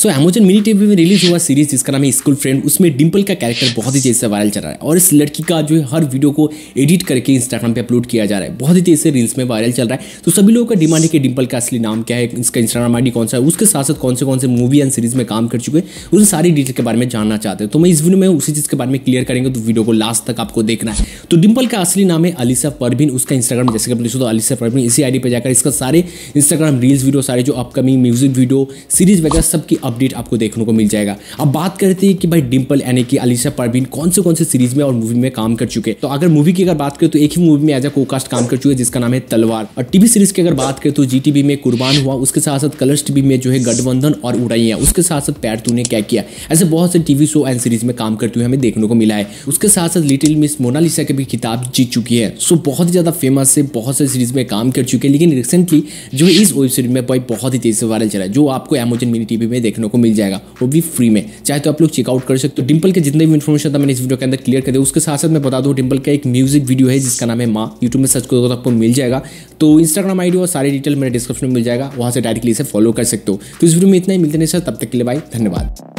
सो Amazon mini TV में release हुआ series जिसका नाम है स्कूल फ्रेंड उसमें डिम्पल का कैरेक्टर बहुत ही तेज से वायरल चल रहा है और इस लड़की का जो है हर वीडियो को एडिट करके इंस्टाग्राम पे अपलोड किया जा रहा है बहुत ही तेज से रील्स में वायरल चल रहा है तो सभी लोगों का डिमांड है कि डिम्पल का असली नाम क्या है इसका इंस्टाग्राम आई कौन सा है उसके साथ साथ कौन से कौन से मूवी एंड सीरीज में काम कर चुके हैं उन सारी डिटेल के बारे में जानना चाहते हैं तो मैं इस वीडियो में उसी चीज़ के बारे में क्लियर करेंगे तो वीडियो को लास्ट तक आपको देखना है तो डिम्पल का असली नाम है अलीसा परवीन उसका इंस्टाग्राम जैसे कि तो अलीसा परवीन इसी आई पर जाकर इसका सारे इंस्टाग्राम रील्स वीडियो सारे जो अपकमिंग म्यूजिक वीडियो सीरीज वगैरह सबकी अपडेट आपको देखने को मिल जाएगा अब बात करते हैं कि भाई डिम्पल यानी कि अलीसा परवीन कौन से कौन से सीरीज में और मूवी में काम कर चुके तो अगर मूवी की अगर बात करें तो एक ही मूवी में एज अ कोकास्ट काम कर चुके जिसका नाम है तलवार और टीवी सीरीज की अगर बात करें तो जी में कुर्बान हुआ उसके साथ साथ कलर्स टीवी में जो है गठबंधन और उड़ाइया उसके साथ साथ पैर तूने क्या किया ऐसे बहुत से टीवी शो एंड सीरीज में काम करते हुए हमें देखने को मिला है उसके साथ साथ लिटिल मिस मोनालिसा के भी किताब जीत चुकी है सो बहुत ही ज़्यादा फेमस है बहुत से सीरीज में काम कर चुके हैं लेकिन रिसेंटली जो है इस वेब सीरीज में भाई बहुत ही तेजी से वायरल चला है जो आपको एमोजन मिनी टीवी में देखने देखने को मिल जाएगा वो भी फ्री में चाहे तो आप लोग चेकआउट कर सकते हो डिम्पल के जितने भी इन्फॉर्मेशन था मैंने इस वीडियो के अंदर क्लियर कर दिया उसके साथ साथ मैं बता दूँ डिम्पल का एक म्यूजिक वीडियो है जिसका नाम है माँ यूट्यूब में सर्च करो तो आपको मिल जाएगा तो इंस्टाग्राम आईडी और सारी डिटेल मेरे डिस्क्रिप्शन में मिल जाएगा वहाँ से डायरेक्टली इसे फॉलो कर सकते हो तो इस वीडियो में इतना ही मिलते नहीं सर तब तक के लिए भाई धन्यवाद